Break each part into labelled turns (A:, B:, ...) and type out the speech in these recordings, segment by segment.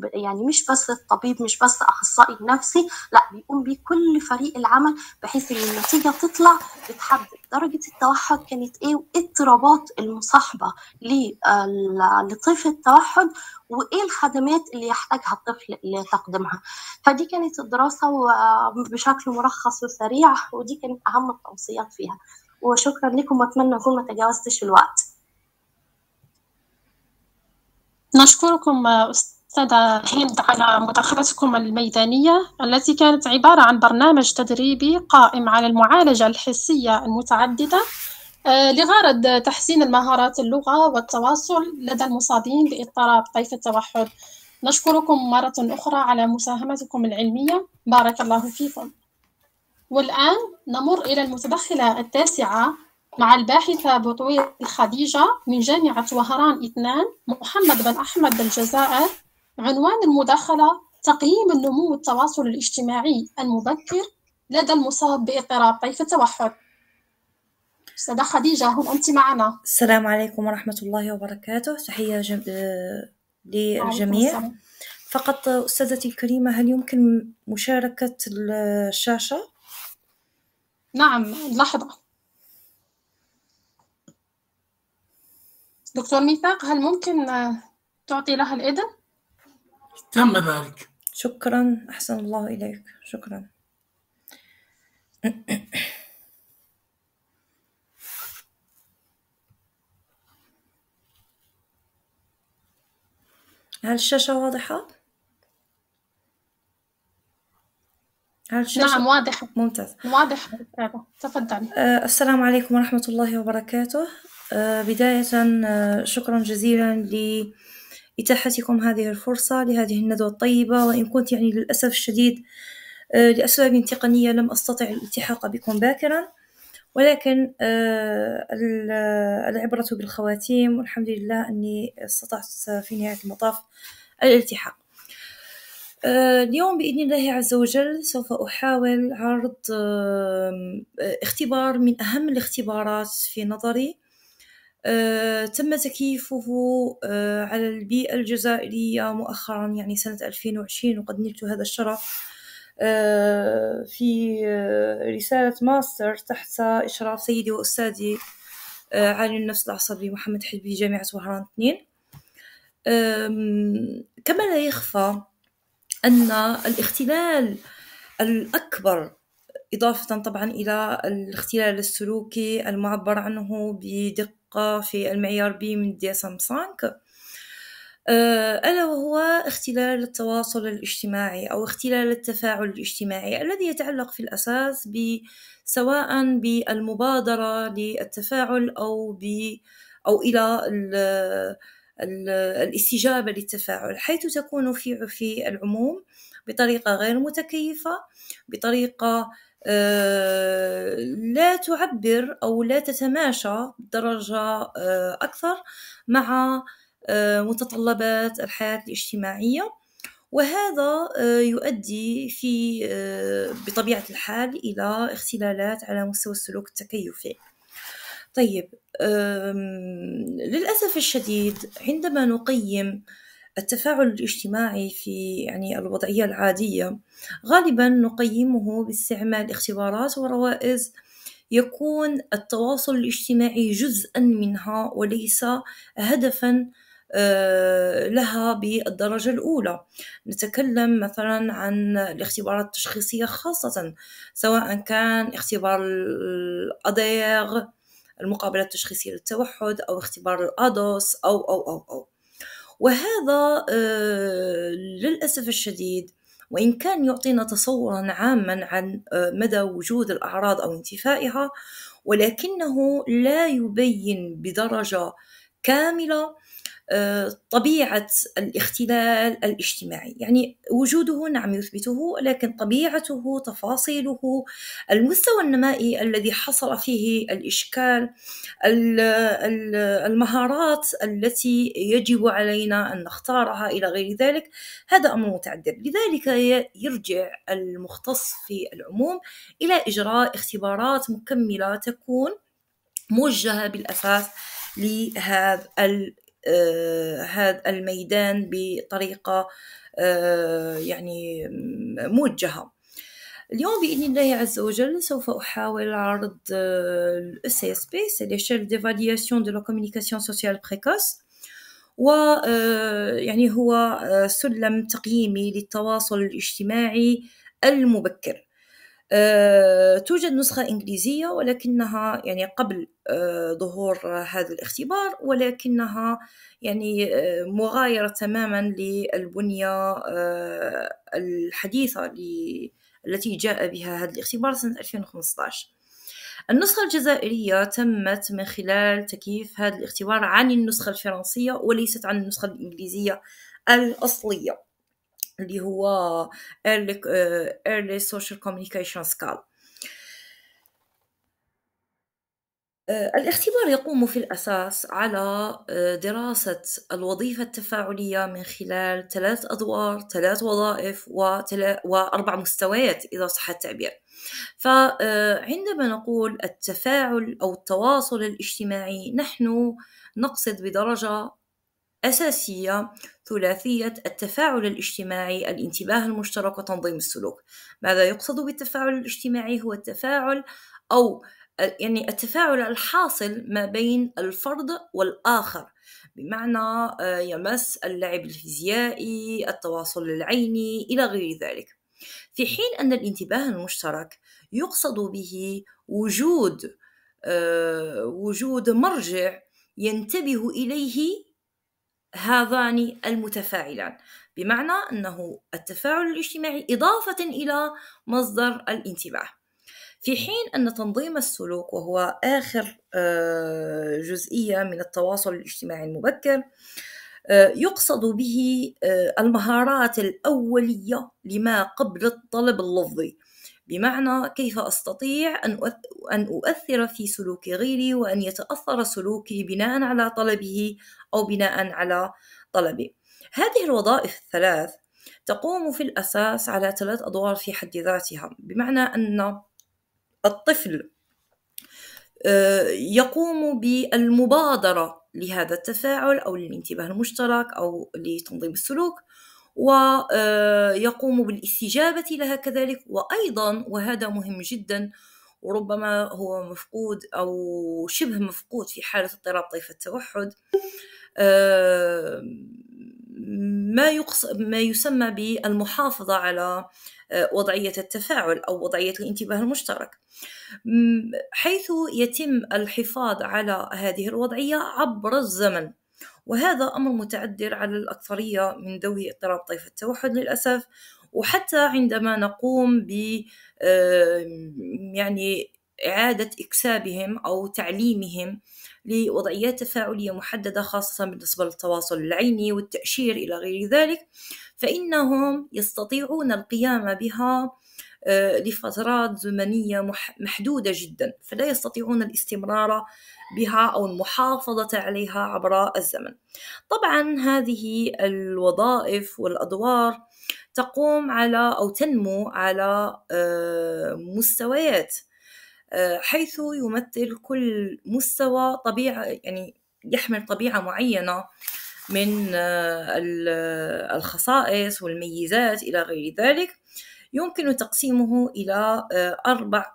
A: بيقوم ب... يعني مش بس الطبيب مش بس اخصائي نفسي لا بيقوم بكل فريق العمل بحيث ان النتيجه تطلع بتحدد درجه التوحد كانت ايه واضطرابات المصاحبه آه، لطفل التوحد وايه الخدمات اللي يحتاجها الطفل لتقديمها فدي كانت الدراسه بشكل مرخص وسريع ودي كانت اهم التوصيات فيها وشكرا لكم واتمنى اكون ما تجاوزتش الوقت نشكركم استاذه هند على مداخلتكم الميدانية التي كانت عبارة عن برنامج تدريبي قائم على المعالجة الحسية المتعددة آه، لغرض تحسين المهارات اللغة والتواصل لدى المصابين باضطراب طيف التوحد نشكركم مرة أخرى على مساهمتكم العلمية بارك الله فيكم والآن نمر إلى المتدخلة التاسعة مع الباحثة بطويل خديجة من جامعة وهران اثنان محمد بن أحمد بالجزائر عنوان المداخلة تقييم النمو التواصل الاجتماعي المبكر لدى
B: المصاب باضطراب طيف التوحد أستاذة خديجة هل أنت معنا؟ السلام عليكم ورحمة الله وبركاته تحية جم... آه، للجميع فقط أستاذتي الكريمة هل يمكن مشاركة الشاشة؟ نعم لحظة
A: دكتور ميثاق هل ممكن تعطي لها الإذن؟
B: تم ذلك شكرا أحسن الله إليك شكرا هل الشاشة واضحة؟ هل الشاشة؟ نعم واضحة ممتاز واضحة تفضل أه، السلام عليكم ورحمة الله وبركاته أه، بداية أه، شكرا جزيلا ل إتاحتكم هذه الفرصة لهذه الندوة الطيبة وإن كنت يعني للأسف الشديد آه، لأسباب تقنية لم أستطع الالتحاق بكم باكرا ولكن آه، العبرة بالخواتيم والحمد لله أني استطعت في نهاية المطاف الالتحاق آه، اليوم بإذن الله عز وجل سوف أحاول عرض اختبار من أهم الاختبارات في نظري آه، تم تكييفه آه، على البيئة الجزائرية مؤخرا يعني سنة 2020 وقد نلت هذا الشرف آه، في رسالة ماستر تحت إشراف سيدي وأستاذي عالم النفس العصبي محمد حلبي جامعة وهران 2 كما لا يخفى أن الاختلال الأكبر إضافة طبعا إلى الاختلال السلوكي المعبر عنه بدقة تلقى في المعيار بي من دي اس ام 5 ألا وهو اختلال التواصل الاجتماعي أو اختلال التفاعل الاجتماعي الذي يتعلق في الأساس سواء بالمبادرة للتفاعل أو ب أو إلى الاستجابة للتفاعل حيث تكون في في العموم بطريقة غير متكيفة بطريقة آه، لا تعبر أو لا تتماشى بدرجة آه، أكثر مع آه، متطلبات الحياة الاجتماعية وهذا يؤدي في بطبيعة الحال إلى اختلالات على مستوى السلوك التكيفي طيب للأسف الشديد عندما نقيم التفاعل الاجتماعي في يعني الوضعية العادية غالبا نقيمه باستعمال اختبارات وروائز يكون التواصل الاجتماعي جزءا منها وليس هدفا آه، لها بالدرجة الأولى نتكلم مثلا عن الاختبارات التشخيصية خاصة سواء كان اختبار الأضيغ المقابلة التشخيصية للتوحد أو اختبار الأدوس أو أو أو أو وهذا آه، للأسف الشديد وإن كان يعطينا تصورا عاما عن آه، مدى وجود الأعراض أو انتفائها ولكنه لا يبين بدرجة كامله آه، طبيعة الاختلال الاجتماعي يعني وجوده نعم يثبته لكن طبيعته تفاصيله المستوى النمائي الذي حصل فيه الإشكال المهارات التي يجب علينا أن نختارها إلى غير ذلك هذا أمر متعذر لذلك يرجع المختص في العموم إلى إجراء اختبارات مكملة تكون موجهة بالأساس لهذا آه، هذا الميدان بطريقة آه، يعني موجهة اليوم بإذن الله عز وجل سوف أحاول عرض آه، ال CSP c'est l'échelle d'évaluation de la communication sociale précoce و يعني هو سلم تقييمي للتواصل الاجتماعي المبكر آه، توجد نسخة إنجليزية ولكنها يعني قبل آه، ظهور هذا الاختبار ولكنها يعني آه، مغايرة تماما للبنية الحديثة التي جاء بها هذا الاختبار سنة 2015 النسخة الجزائرية تمت من خلال تكييف هذا الاختبار عن النسخة الفرنسية وليست عن النسخة الإنجليزية الأصلية اللي هو early, آه، early social communication skull آه، الاختبار يقوم في الأساس على آه، دراسة الوظيفة التفاعلية من خلال ثلاث أدوار ثلاث وظائف وأربع مستويات إذا صح التعبير فعندما نقول التفاعل أو التواصل الاجتماعي نحن نقصد بدرجة أساسية ثلاثية التفاعل الاجتماعي الانتباه المشترك وتنظيم السلوك ماذا يقصد بالتفاعل الاجتماعي هو التفاعل أو يعني التفاعل الحاصل ما بين الفرد والآخر بمعنى آه، يمس اللعب الفيزيائي التواصل العيني إلى غير ذلك في حين أن الانتباه المشترك يقصد به وجود آه، وجود مرجع ينتبه إليه هذان المتفاعلان بمعنى أنه التفاعل الاجتماعي إضافة إلى مصدر الانتباه في حين أن تنظيم السلوك وهو آخر آه، جزئية من التواصل الاجتماعي المبكر آه، يقصد به آه، المهارات الأولية لما قبل الطلب اللفظي بمعنى كيف أستطيع أن أؤثر في سلوك غيري وأن يتأثر سلوكي بناء على طلبه أو بناء على طلبي هذه الوظائف الثلاث تقوم في الأساس على ثلاث أدوار في حد ذاتها بمعنى أن الطفل آه، يقوم بالمبادرة لهذا التفاعل أو للانتباه المشترك أو لتنظيم السلوك ويقوم آه، بالاستجابة لها كذلك وأيضا وهذا مهم جدا وربما هو مفقود أو شبه مفقود في حالة اضطراب طيف التوحد آه، ما يقص ما يسمى بالمحافظة على آه، وضعية التفاعل أو وضعية الانتباه المشترك حيث يتم الحفاظ على هذه الوضعية عبر الزمن وهذا أمر متعذر على الأكثرية من ذوي اضطراب طيف التوحد للأسف وحتى عندما نقوم ب آه، يعني إعادة إكسابهم أو تعليمهم لوضعيات تفاعلية محددة خاصة بالنسبة للتواصل العيني والتأشير إلى غير ذلك فإنهم يستطيعون القيام بها آه، لفترات زمنية محدودة جدا فلا يستطيعون الاستمرار بها أو المحافظة عليها عبر الزمن طبعا هذه الوظائف والأدوار تقوم على أو تنمو على آه، مستويات حيث يمثل كل مستوى طبيعة يعني يحمل طبيعة معينة من آه، آه، الخصائص والميزات إلى غير ذلك يمكن تقسيمه إلى آه، أربع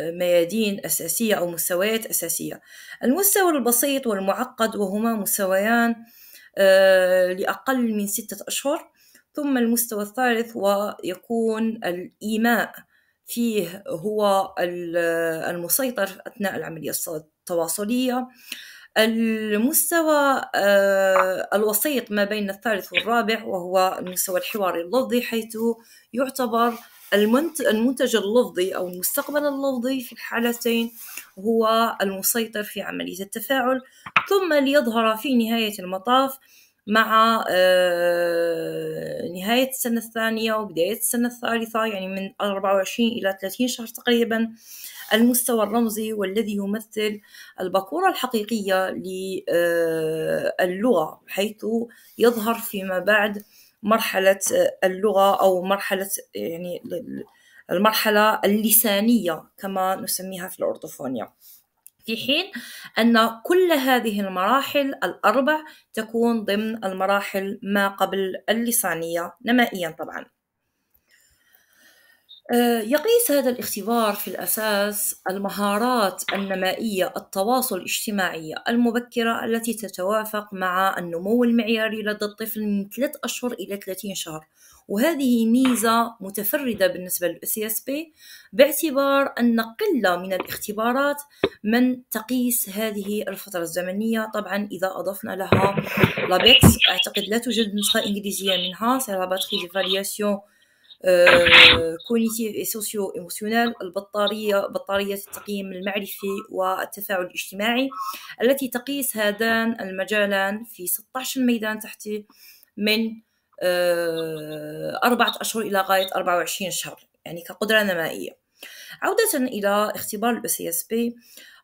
B: ميادين أساسية أو مستويات أساسية المستوى البسيط والمعقد وهما مستويان لأقل من ستة أشهر ثم المستوى الثالث ويكون الإيماء فيه هو المسيطر أثناء العملية التواصلية المستوى آه، الوسيط ما بين الثالث والرابع وهو المستوى الحواري اللفظي حيث يعتبر المنتج اللفظي أو المستقبل اللفظي في الحالتين هو المسيطر في عملية التفاعل ثم ليظهر في نهاية المطاف مع آه، نهاية السنة الثانية وبداية السنة الثالثة يعني من 24 إلى 30 شهر تقريبا المستوى الرمزي والذي يمثل الباكورة الحقيقية آه، للغة حيث يظهر فيما بعد مرحلة آه، اللغة أو مرحلة يعني المرحلة اللسانية كما نسميها في الأورطوفونيا في حين أن كل هذه المراحل الأربع تكون ضمن المراحل ما قبل اللسانية نمائيا طبعا آه، يقيس هذا الاختبار في الأساس المهارات النمائية التواصل الاجتماعية المبكرة التي تتوافق مع النمو المعياري لدى الطفل من 3 أشهر إلى 30 شهر وهذه ميزة متفردة بالنسبة للسي اس بي باعتبار أن قلة من الاختبارات من تقيس هذه الفترة الزمنية طبعا إذا أضفنا لها لابيكس أعتقد لا توجد نسخة إنجليزية منها سي لاباتري دي فالياسيون كونيتيف اي سوسيو ايموسيونال البطاريه بطاريه التقييم المعرفي والتفاعل الاجتماعي التي تقيس هذان المجالان في 16 ميدان تحتي من آه، أربعة أشهر إلى غاية 24 شهر يعني كقدرة نمائية عودة إلى اختبار الـ اس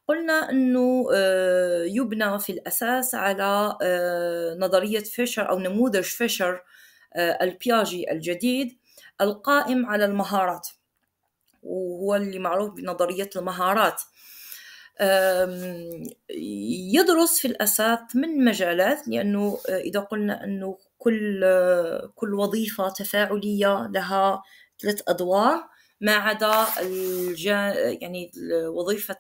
B: قلنا أنه آه، يبنى في الأساس على آه، نظرية فيشر أو نموذج فيشر البياجي الجديد القائم على المهارات وهو اللي معروف بنظرية المهارات يدرس في الأساس من مجالات لأنه إذا قلنا أنه كل كل وظيفة تفاعلية لها ثلاث أدوار ما عدا الج... يعني وظيفة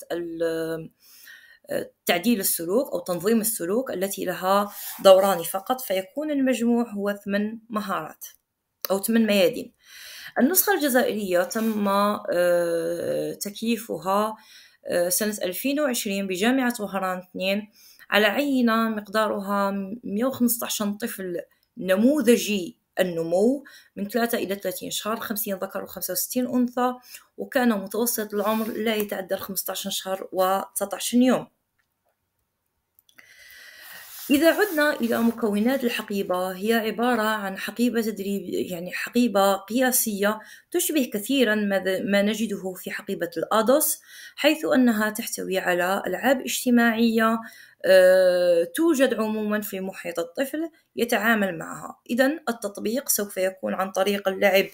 B: تعديل السلوك أو تنظيم السلوك التي لها دوران فقط فيكون المجموع هو ثمان مهارات أو ثمان ميادين النسخة الجزائرية تم آه، تكييفها آه، سنة 2020 بجامعة وهران 2 على عينة مقدارها 115 طفل نموذجي النمو من 3 إلى 30 شهر 50 ذكر و65 أنثى وكان متوسط العمر لا يتعدى 15 شهر و19 يوم إذا عدنا إلى مكونات الحقيبة هي عبارة عن حقيبة تدريب يعني حقيبة قياسية تشبه كثيرا ما نجده في حقيبة الأدوس حيث أنها تحتوي على ألعاب اجتماعية آه، توجد عموما في محيط الطفل يتعامل معها إذا التطبيق سوف يكون عن طريق اللعب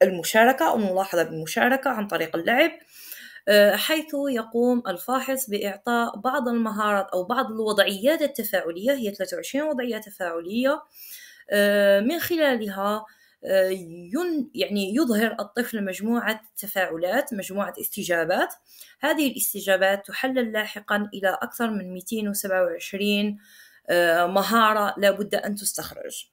B: بالمشاركة أو الملاحظة بالمشاركة عن طريق اللعب آه، حيث يقوم الفاحص بإعطاء بعض المهارات أو بعض الوضعيات التفاعلية هي 23 وضعية تفاعلية آه، من خلالها آه، يعني يظهر الطفل مجموعة تفاعلات مجموعة استجابات هذه الاستجابات تحلل لاحقا إلى أكثر من 227 مهارة لابد أن تستخرج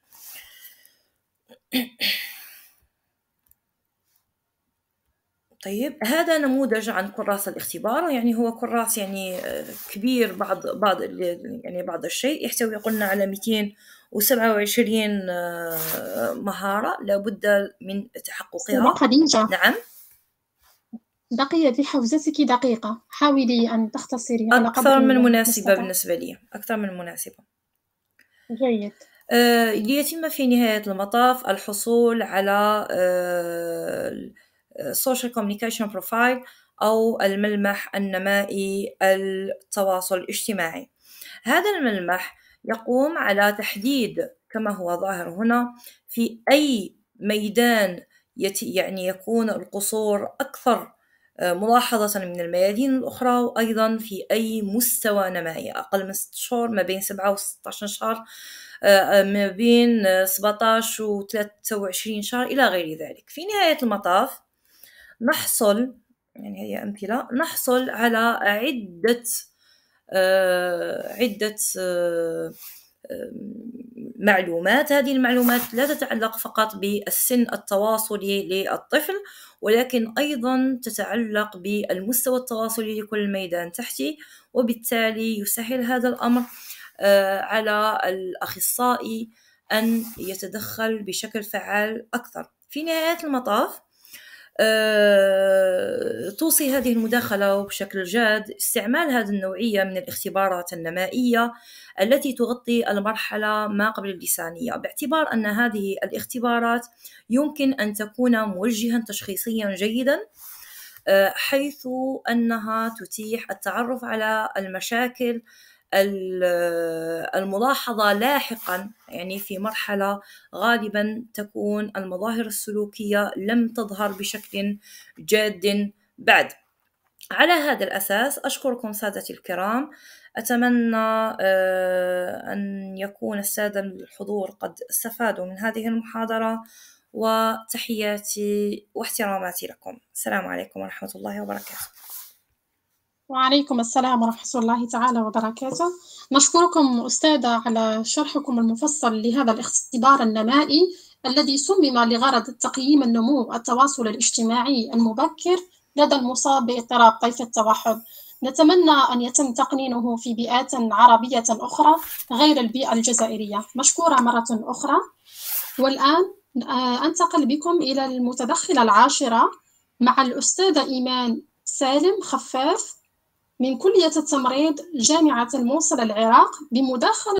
B: طيب هذا نموذج عن كراس الاختبار يعني هو كراس يعني آه، كبير بعض بعض يعني بعض الشيء يحتوي قلنا على 227 آه، مهارة لابد من تحققها خديجة نعم
A: بقي في حوزتك دقيقة حاولي أن تختصري على أكثر من مناسبة بالنسبة
B: لي أكثر من مناسبة جيد آه ليتم في نهاية المطاف الحصول على آه social communication profile أو الملمح النمائي التواصل الاجتماعي هذا الملمح يقوم على تحديد كما هو ظاهر هنا في أي ميدان يعني يكون القصور أكثر آه، ملاحظة من الميادين الأخرى وأيضا في أي مستوى نمائي أقل من 6 شهور ما بين 7 و 16 شهر آه، آه، ما بين 17 و 23 شهر إلى غير ذلك في نهاية المطاف نحصل يعني هي أمثلة نحصل على عدة آه، عدة آه، معلومات هذه المعلومات لا تتعلق فقط بالسن التواصلي للطفل ولكن أيضا تتعلق بالمستوى التواصلي لكل ميدان تحتي وبالتالي يسهل هذا الأمر آه، على الأخصائي أن يتدخل بشكل فعال أكثر في نهاية المطاف آه، توصي هذه المداخلة وبشكل جاد استعمال هذه النوعية من الاختبارات النمائية التي تغطي المرحلة ما قبل اللسانية باعتبار أن هذه الاختبارات يمكن أن تكون موجها تشخيصيا جيدا آه، حيث أنها تتيح التعرف على المشاكل الملاحظة لاحقا يعني في مرحلة غالبا تكون المظاهر السلوكية لم تظهر بشكل جاد بعد على هذا الأساس أشكركم سادتي الكرام أتمنى آه، أن يكون السادة الحضور قد استفادوا من هذه المحاضرة وتحياتي واحتراماتي لكم السلام عليكم ورحمة الله وبركاته
A: وعليكم السلام ورحمة الله تعالى وبركاته نشكركم أستاذة على شرحكم المفصل لهذا الاختبار النمائي الذي صمم لغرض تقييم النمو التواصل الاجتماعي المبكر لدى المصاب باضطراب طيف التوحد نتمنى أن يتم تقنينه في بيئات عربية أخرى غير البيئة الجزائرية مشكورة مرة أخرى والآن آه، أنتقل بكم إلى المتدخلة العاشرة مع الأستاذة إيمان سالم خفاف من كلية التمريض جامعة الموصل العراق بمداخلة